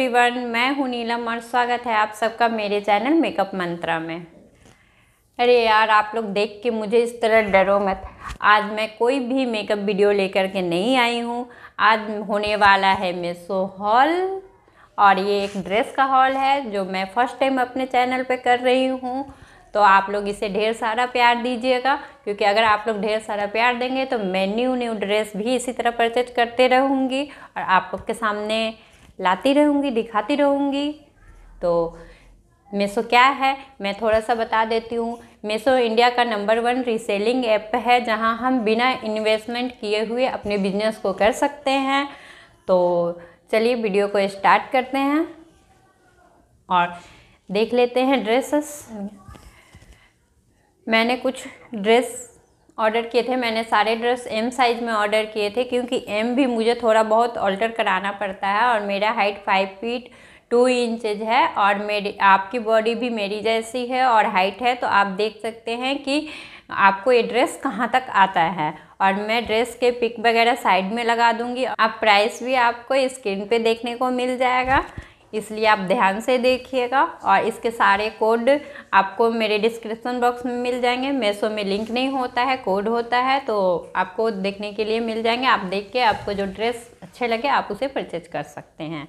everyone मैं हूं नीलम और स्वागत है आप सबका मेरे चैनल मेकअप मंत्रा में अरे यार आप लोग देख के मुझे इस तरह डरो मत आज मैं कोई भी मेकअप वीडियो लेकर के नहीं आई हूं आज होने वाला है मेसो हॉल और ये एक ड्रेस का हॉल है जो मैं फ़र्स्ट टाइम अपने चैनल पे कर रही हूँ तो आप लोग इसे ढेर सारा प्यार दीजिएगा क्योंकि अगर आप लोग ढेर सारा प्यार देंगे तो मैं न्यू न्यू ड्रेस भी इसी तरह परचेज करते रहूँगी और आप लोग के सामने लाती रहूँगी दिखाती रहूँगी तो मेसो क्या है मैं थोड़ा सा बता देती हूँ मेसो इंडिया का नंबर वन रीसेलिंग ऐप है जहाँ हम बिना इन्वेस्टमेंट किए हुए अपने बिजनेस को कर सकते हैं तो चलिए वीडियो को स्टार्ट करते हैं और देख लेते हैं ड्रेसेस मैंने कुछ ड्रेस ऑर्डर किए थे मैंने सारे ड्रेस एम साइज़ में ऑर्डर किए थे क्योंकि एम भी मुझे थोड़ा बहुत ऑल्टर कराना पड़ता है और मेरा height five feet two inches है और मेरी आपकी बॉडी भी मेरी जैसी है और हाइट है तो आप देख सकते हैं कि आपको ये ड्रेस कहाँ तक आता है और मैं ड्रेस के पिक वगैरह साइड में लगा दूँगी आप प्राइस भी आपको स्क्रीन पे देखने को मिल जाएगा इसलिए आप ध्यान से देखिएगा और इसके सारे कोड आपको मेरे डिस्क्रिप्शन बॉक्स में मिल जाएंगे मेसो में लिंक नहीं होता है कोड होता है तो आपको देखने के लिए मिल जाएंगे आप देख के आपको जो ड्रेस अच्छे लगे आप उसे परचेज कर सकते हैं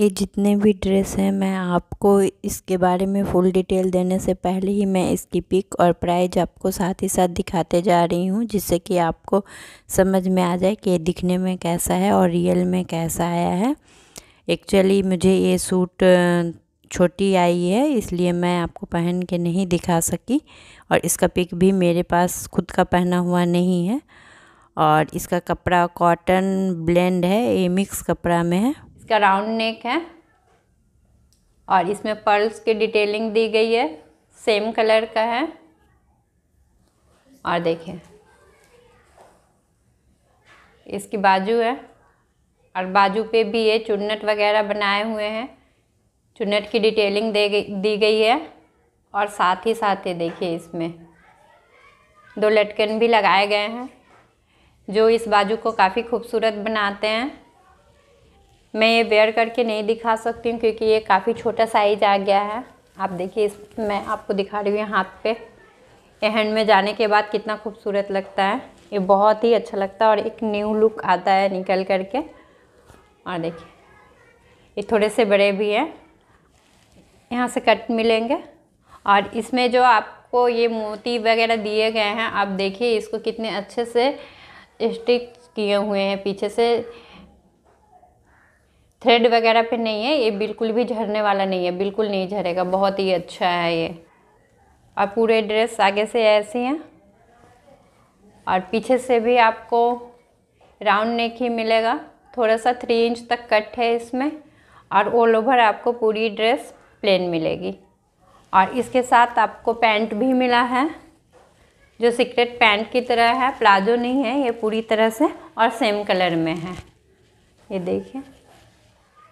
ये जितने भी ड्रेस हैं मैं आपको इसके बारे में फुल डिटेल देने से पहले ही मैं इसकी पिक और प्राइज आपको साथ ही साथ दिखाते जा रही हूँ जिससे कि आपको समझ में आ जाए कि ये दिखने में कैसा है और रियल में कैसा आया है एक्चुअली मुझे ये सूट छोटी आई है इसलिए मैं आपको पहन के नहीं दिखा सकी और इसका पिक भी मेरे पास खुद का पहना हुआ नहीं है और इसका कपड़ा कॉटन ब्लेंड है ये मिक्स कपड़ा में है इसका राउंड नेक है और इसमें पर्ल्स की डिटेलिंग दी गई है सेम कलर का है और देखें इसकी बाजू है और बाजू पे भी ये चुन्नट वगैरह बनाए हुए हैं चुन्नट की डिटेलिंग दे गई दी गई है और साथ ही साथ ही देखिए इसमें दो लटकन भी लगाए गए हैं जो इस बाजू को काफ़ी खूबसूरत बनाते हैं मैं ये वेयर करके नहीं दिखा सकती हूँ क्योंकि ये काफ़ी छोटा साइज आ गया है आप देखिए इस मैं आपको दिखा रही हूँ हाथ पे ये हैंड में जाने के बाद कितना खूबसूरत लगता है ये बहुत ही अच्छा लगता है और एक न्यू लुक आता है निकल करके और हाँ, देखिए ये थोड़े से बड़े भी हैं यहाँ से कट मिलेंगे और इसमें जो आपको ये मोती वगैरह दिए गए हैं आप देखिए इसको कितने अच्छे से स्टिक किए हुए हैं पीछे से थ्रेड वगैरह पे नहीं है ये बिल्कुल भी झरने वाला नहीं है बिल्कुल नहीं झरेगा बहुत ही अच्छा है ये और पूरे ड्रेस आगे से ऐसे हैं और पीछे से भी आपको राउंड नेक ही मिलेगा थोड़ा सा थ्री इंच तक कट है इसमें और ऑल ओवर आपको पूरी ड्रेस प्लेन मिलेगी और इसके साथ आपको पैंट भी मिला है जो सीक्रेट पैंट की तरह है प्लाजो नहीं है ये पूरी तरह से और सेम कलर में है ये देखिए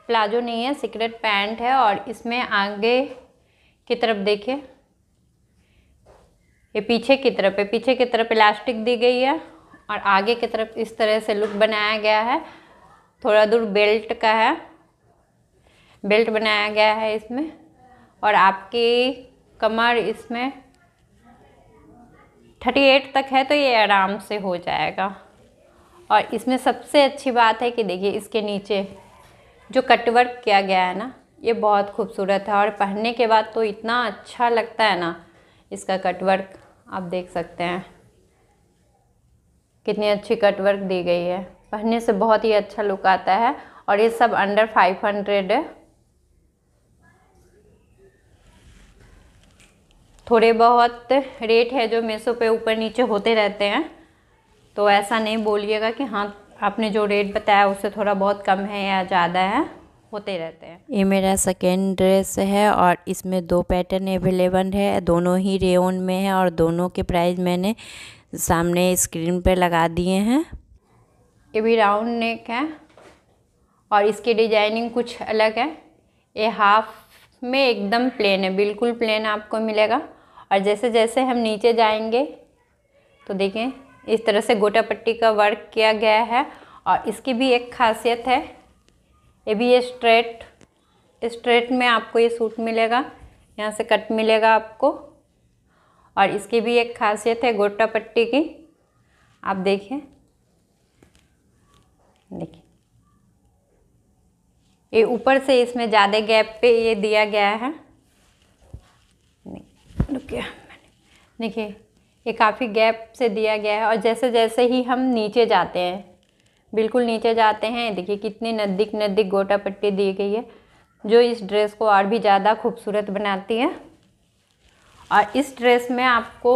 प्लाजो नहीं है सीक्रेट पैंट है और इसमें आगे की तरफ देखिए ये पीछे की तरफ है पीछे की तरफ इलास्टिक दी गई है और आगे की तरफ इस तरह से लुक बनाया गया है थोड़ा दूर बेल्ट का है बेल्ट बनाया गया है इसमें और आपकी कमर इसमें थर्टी एट तक है तो ये आराम से हो जाएगा और इसमें सबसे अच्छी बात है कि देखिए इसके नीचे जो कटवर्क किया गया है ना ये बहुत खूबसूरत है और पहनने के बाद तो इतना अच्छा लगता है ना इसका कटवर्क आप देख सकते हैं कितनी अच्छी कटवर्क दी गई है पहनने से बहुत ही अच्छा लुक आता है और ये सब अंडर फाइव हंड्रेड है थोड़े बहुत रेट है जो मेसो पे ऊपर नीचे होते रहते हैं तो ऐसा नहीं बोलिएगा कि हाँ आपने जो रेट बताया उससे थोड़ा बहुत कम है या ज़्यादा है होते रहते हैं ये मेरा सेकेंड ड्रेस है और इसमें दो पैटर्न अवेलेबल है दोनों ही रेओन में है और दोनों के प्राइस मैंने सामने स्क्रीन पर लगा दिए हैं ये भी राउंड नेक है और इसकी डिजाइनिंग कुछ अलग है ये हाफ में एकदम प्लेन है बिल्कुल प्लेन आपको मिलेगा और जैसे जैसे हम नीचे जाएंगे तो देखें इस तरह से गोटा पट्टी का वर्क किया गया है और इसकी भी एक खासियत है ये भी ये स्ट्रेट स्ट्रेट में आपको ये सूट मिलेगा यहाँ से कट मिलेगा आपको और इसकी भी एक खासियत है गोटा पट्टी की आप देखें देखिए ये ऊपर से इसमें ज़्यादा गैप पे ये दिया गया है देखिए ये काफ़ी गैप से दिया गया है और जैसे जैसे ही हम नीचे जाते हैं बिल्कुल नीचे जाते हैं देखिए कितनी नज़दीक नज़दीक गोटा पट्टी दी गई है जो इस ड्रेस को और भी ज़्यादा खूबसूरत बनाती है और इस ड्रेस में आपको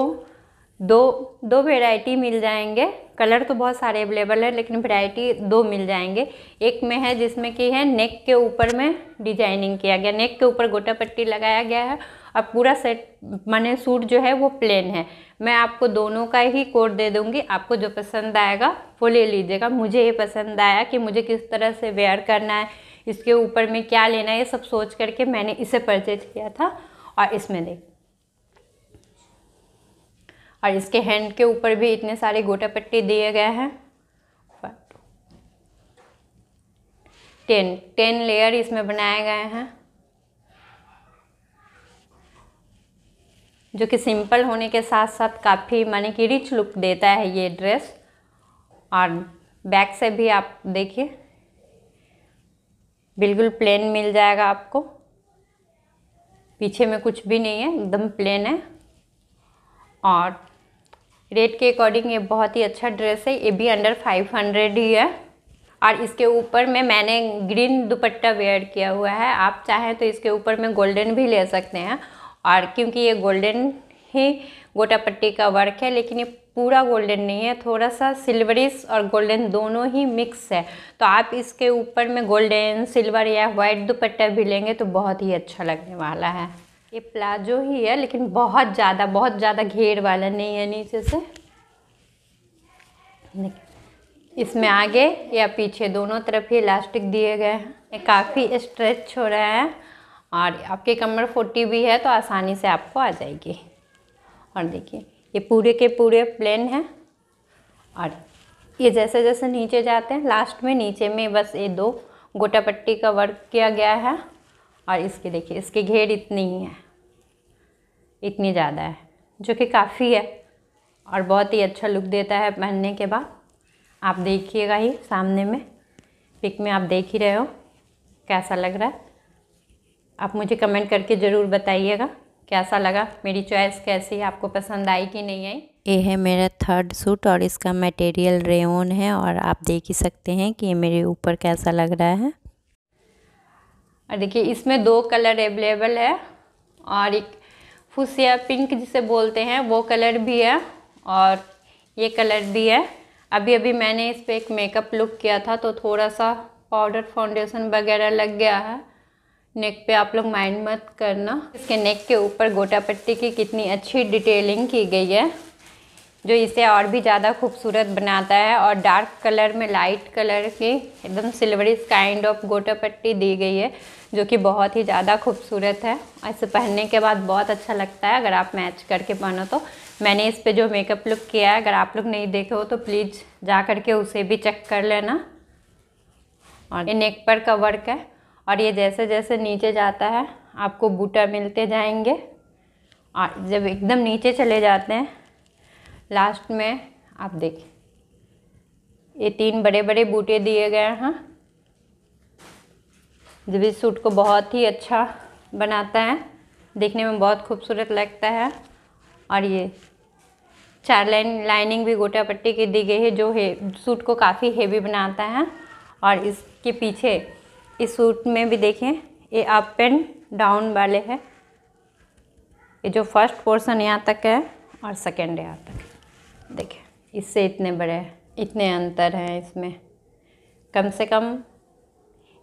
दो दो वेराइटी मिल जाएंगे कलर तो बहुत सारे अवेलेबल है लेकिन वेराइटी दो मिल जाएंगे एक में है जिसमें कि है नेक के ऊपर में डिजाइनिंग किया गया नेक के ऊपर गोटा पट्टी लगाया गया है और पूरा सेट माने सूट जो है वो प्लेन है मैं आपको दोनों का ही कोड दे दूंगी आपको जो पसंद आएगा वो ले लीजिएगा मुझे ये पसंद आया कि मुझे किस तरह से वेयर करना है इसके ऊपर में क्या लेना है ये सब सोच करके मैंने इसे परचेज किया था और इसमें देख और इसके हैंड के ऊपर भी इतने सारे गोटा पट्टी दिए गए हैं टेन टेन लेयर इसमें बनाए गए हैं जो कि सिंपल होने के साथ साथ काफ़ी माने कि रिच लुक देता है ये ड्रेस और बैक से भी आप देखिए बिल्कुल प्लेन मिल जाएगा आपको पीछे में कुछ भी नहीं है एकदम प्लेन है और रेट के अकॉर्डिंग ये बहुत ही अच्छा ड्रेस है ये भी अंडर फाइव हंड्रेड ही है और इसके ऊपर में मैंने ग्रीन दुपट्टा वेयर किया हुआ है आप चाहें तो इसके ऊपर में गोल्डन भी ले सकते हैं और क्योंकि ये गोल्डन ही गोटा पट्टी का वर्क है लेकिन ये पूरा गोल्डन नहीं है थोड़ा सा सिल्वरिस और गोल्डन दोनों ही मिक्स है तो आप इसके ऊपर में गोल्डन सिल्वर या वाइट दुपट्टा भी लेंगे तो बहुत ही अच्छा लगने वाला है ये प्लाजो ही है लेकिन बहुत ज़्यादा बहुत ज़्यादा घेर वाला नहीं है नीचे से इसमें आगे या पीछे दोनों तरफ ही इलास्टिक दिए गए हैं ये काफ़ी स्ट्रेच हो रहा है और आपके कमर फोटी भी है तो आसानी से आपको आ जाएगी और देखिए ये पूरे के पूरे प्लेन है और ये जैसे जैसे नीचे जाते हैं लास्ट में नीचे में बस ये दो गोटा पट्टी का वर्क किया गया है और इसके देखिए इसके घेर इतनी ही है इतनी ज़्यादा है जो कि काफ़ी है और बहुत ही अच्छा लुक देता है पहनने के बाद आप देखिएगा ही सामने में पिक में आप देख ही रहे हो कैसा लग रहा है आप मुझे कमेंट करके ज़रूर बताइएगा कैसा लगा मेरी चॉइस कैसी है आपको पसंद आई कि नहीं आई ये है मेरा थर्ड सूट और इसका मटेरियल रेओन है और आप देख ही सकते हैं कि ये मेरे ऊपर कैसा लग रहा है और देखिए इसमें दो कलर अवेलेबल है और एक फुसिया पिंक जिसे बोलते हैं वो कलर भी है और ये कलर भी है अभी अभी मैंने इस पर एक मेकअप लुक किया था तो थोड़ा सा पाउडर फाउंडेशन वगैरह लग गया है नेक पे आप लोग माइंड मत करना इसके नेक के ऊपर गोटा पट्टी की कितनी अच्छी डिटेलिंग की गई है जो इसे और भी ज़्यादा खूबसूरत बनाता है और डार्क कलर में लाइट कलर की एकदम सिल्वरी काइंड ऑफ गोटा पट्टी दी गई है जो कि बहुत ही ज़्यादा खूबसूरत है इसे पहनने के बाद बहुत अच्छा लगता है अगर आप मैच करके पहनो तो मैंने इस पर जो मेकअप लुक किया है अगर आप लोग नहीं देखे हो तो प्लीज़ जा कर के उसे भी चेक कर लेना और ये नेक पर का वर्क है और ये जैसे जैसे नीचे जाता है आपको बूटा मिलते जाएंगे और जब एकदम नीचे चले जाते हैं लास्ट में आप देखें ये तीन बड़े बड़े बूटे दिए गए हैं जो भी सूट को बहुत ही अच्छा बनाता है देखने में बहुत खूबसूरत लगता है और ये चार लाइन लाइनिंग भी गोटा पट्टी की दी गई है जो है सूट को काफ़ी हेवी बनाता है और इसके पीछे इस सूट में भी देखें ये अप एंड डाउन वाले है ये जो फर्स्ट पोर्शन यहाँ तक है और सेकेंड यहाँ तक है देखिए इससे इतने बड़े इतने अंतर हैं इसमें कम से कम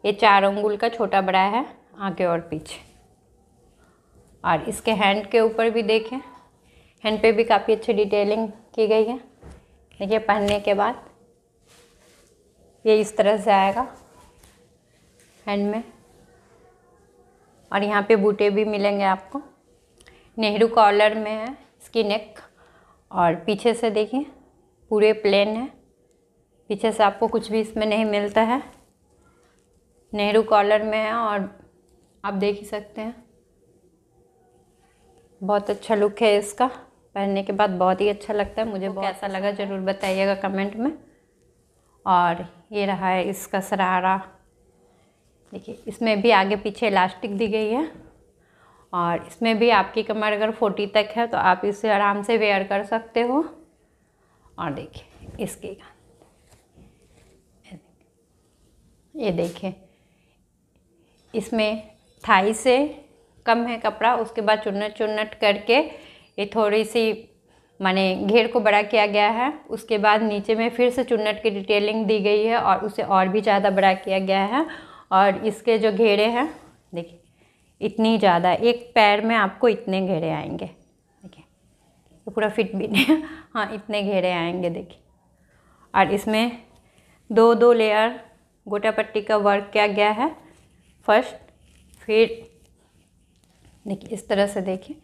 ये चार अंगुल का छोटा बड़ा है आगे और पीछे और इसके हैंड के ऊपर भी देखें हैंड पे भी काफ़ी अच्छी डिटेलिंग की गई है देखिए पहनने के बाद ये इस तरह से आएगा हैंड में और यहाँ पे बूटे भी मिलेंगे आपको नेहरू कॉलर में है इसकी नेक और पीछे से देखिए पूरे प्लेन है पीछे से आपको कुछ भी इसमें नहीं मिलता है नेहरू कॉलर में है और आप देख ही सकते हैं बहुत अच्छा लुक है इसका पहनने के बाद बहुत ही अच्छा लगता है मुझे तो कैसा लगा ज़रूर बताइएगा कमेंट में और ये रहा है इसका सरारा देखिए इसमें भी आगे पीछे इलास्टिक दी गई है और इसमें भी आपकी कमर अगर फोर्टी तक है तो आप इसे आराम से वेयर कर सकते हो और देखिए इसके ये देखिए इसमें थाई से कम है कपड़ा उसके बाद चुन्नट चुन्नट करके ये थोड़ी सी माने घेर को बड़ा किया गया है उसके बाद नीचे में फिर से चुन्नट की डिटेलिंग दी गई है और उसे और भी ज़्यादा बड़ा किया गया है और इसके जो घेरे हैं देखिए इतनी ज़्यादा एक पैर में आपको इतने घेरे आएंगे देखिए तो पूरा फिट भी नहीं हाँ इतने घेरे आएंगे देखिए और इसमें दो दो लेयर गोटा पट्टी का वर्क किया गया है फर्स्ट फिर देखिए इस तरह से देखिए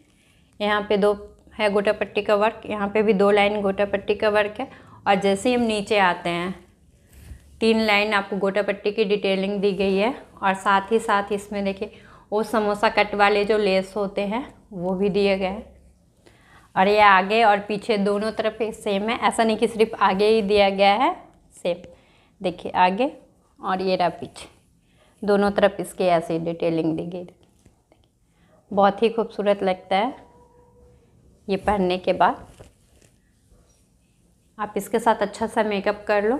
यहाँ पे दो है गोटा पट्टी का वर्क यहाँ पे भी दो लाइन गोटा पट्टी का वर्क है और जैसे ही हम नीचे आते हैं तीन लाइन आपको गोटा पट्टी की डिटेलिंग दी गई है और साथ ही साथ इसमें देखिए वो समोसा कट वाले जो लेस होते हैं वो भी दिए गए और ये आगे और पीछे दोनों तरफ सेम है ऐसा नहीं कि सिर्फ आगे ही दिया गया है सेम देखिए आगे और ये रहा पीछे दोनों तरफ इसके ऐसे डिटेलिंग दी गई बहुत ही खूबसूरत लगता है ये पहनने के बाद आप इसके साथ अच्छा सा मेकअप कर लो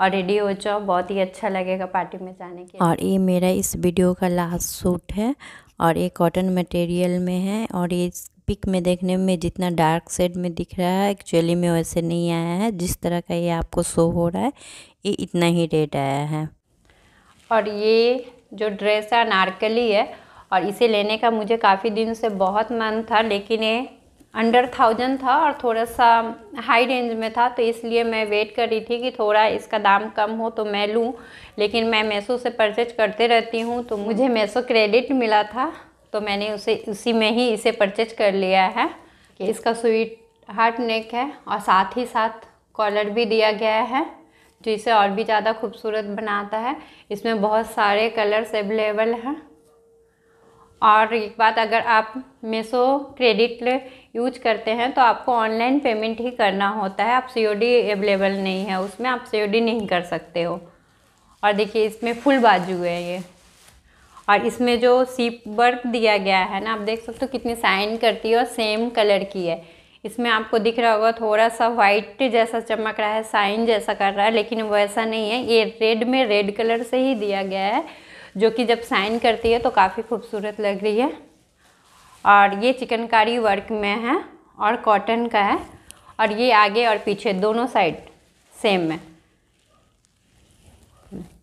और रेडी हो जाओ बहुत ही अच्छा लगेगा पार्टी में जाने के और ये मेरा इस वीडियो का लास्ट सूट है और ये कॉटन मटेरियल में है और ये पिक में देखने में जितना डार्क सेड में दिख रहा है एक्चुअली में वैसे नहीं आया है जिस तरह का ये आपको शो हो रहा है ये इतना ही रेट आया है और ये जो ड्रेस है नारकली है और इसे लेने का मुझे काफ़ी दिन से बहुत मन था लेकिन ये अंडर थाउजेंड था और थोड़ा सा हाई रेंज में था तो इसलिए मैं वेट कर रही थी कि थोड़ा इसका दाम कम हो तो मैं लूँ लेकिन मैं मैसो से परचेज करते रहती हूँ तो मुझे मेसो क्रेडिट मिला था तो मैंने उसे उसी में ही इसे परचेज कर लिया है कि इसका स्वीट हार्ट नेक है और साथ ही साथ कॉलर भी दिया गया है जो इसे और भी ज़्यादा खूबसूरत बनाता है इसमें बहुत सारे कलर्स अवेलेबल हैं और एक बात अगर आप मेसो क्रेडिट यूज करते हैं तो आपको ऑनलाइन पेमेंट ही करना होता है आप सी अवेलेबल नहीं है उसमें आप सी नहीं कर सकते हो और देखिए इसमें फुल बाजू है ये और इसमें जो सीप वर्क दिया गया है ना आप देख सकते हो कितनी साइन करती है और सेम कलर की है इसमें आपको दिख रहा होगा थोड़ा सा वाइट जैसा चमक रहा है साइन जैसा कर रहा है लेकिन वैसा नहीं है ये रेड में रेड कलर से ही दिया गया है जो कि जब साइन करती है तो काफ़ी खूबसूरत लग रही है और ये चिकनकारी वर्क में है और कॉटन का है और ये आगे और पीछे दोनों साइड सेम है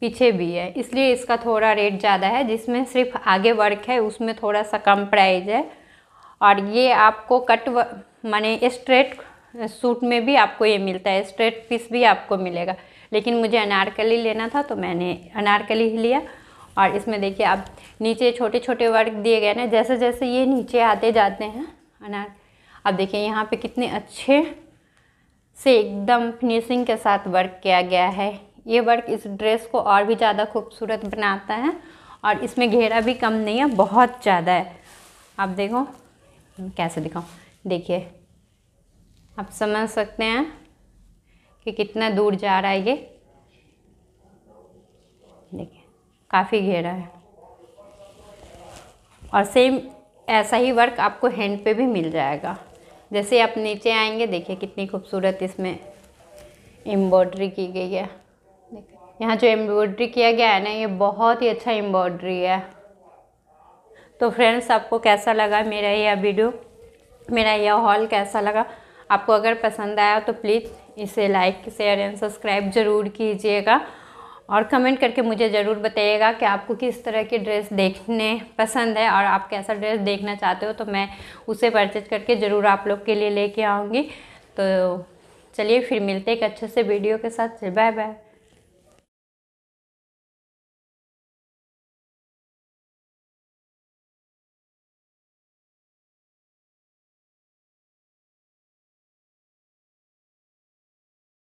पीछे भी है इसलिए इसका थोड़ा रेट ज़्यादा है जिसमें सिर्फ आगे वर्क है उसमें थोड़ा सा कम प्राइज है और ये आपको कट माने स्ट्रेट सूट में भी आपको ये मिलता है स्ट्रेट पीस भी आपको मिलेगा लेकिन मुझे अनारकली लेना था तो मैंने अनारकली ही लिया और इसमें देखिए आप नीचे छोटे छोटे वर्क दिए गए ना जैसे जैसे ये नीचे आते जाते हैं अनार अब देखिए यहाँ पे कितने अच्छे से एकदम फिनिशिंग के साथ वर्क किया गया है ये वर्क इस ड्रेस को और भी ज़्यादा खूबसूरत बनाता है और इसमें घेरा भी कम नहीं है बहुत ज़्यादा है आप देखो कैसे दिखाऊँ देखिए आप समझ सकते हैं कि कितना दूर जा रहा है ये देखिए काफ़ी घेरा है और सेम ऐसा ही वर्क आपको हैंड पे भी मिल जाएगा जैसे आप नीचे आएंगे देखिए कितनी खूबसूरत इसमें एम्ब्रॉयड्री की गई है यहाँ जो एम्ब्रॉयड्री किया गया है ना ये बहुत ही अच्छा एम्ब्रॉयड्री है तो फ्रेंड्स आपको कैसा लगा मेरा यह वीडियो मेरा यह हॉल कैसा लगा आपको अगर पसंद आया तो प्लीज़ इसे लाइक शेयर एंड सब्सक्राइब ज़रूर कीजिएगा और कमेंट करके मुझे ज़रूर बताइएगा कि आपको किस तरह की ड्रेस देखने पसंद है और आप कैसा ड्रेस देखना चाहते हो तो मैं उसे परचेज करके ज़रूर आप लोग के लिए लेके आऊँगी तो चलिए फिर मिलते एक अच्छे से वीडियो के साथ बाय बाय